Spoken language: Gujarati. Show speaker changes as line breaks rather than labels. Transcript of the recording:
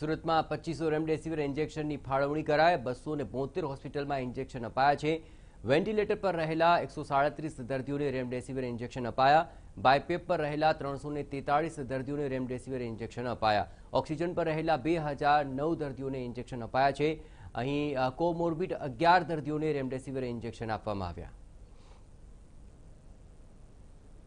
સુરતમાં પચીસો રેમડેસિવિર ઇન્જેક્શનની ફાળવણી કરાય બસો ને બોતેર હોસ્પિટલમાં ઇન્જેક્શન અપાયા છે વેન્ટિલેટર પર રહેલા એકસો સાડત્રીસ દર્દીઓને રેમડેસિવિર ઇન્જેક્શન અપાયા બાયપેપ પર રહેલા ત્રણસો ને દર્દીઓને રેમડેસિવિર ઇન્જેક્શન અપાયા ઓક્સિજન પર રહેલા બે હજાર નવ દર્દીઓને ઇન્જેક્શન અપાયા છે અહીં કોમોર્બિડ અગિયાર દર્દીઓને રેમડેસિવિર ઇન્જેક્શન આપવામાં આવ્યા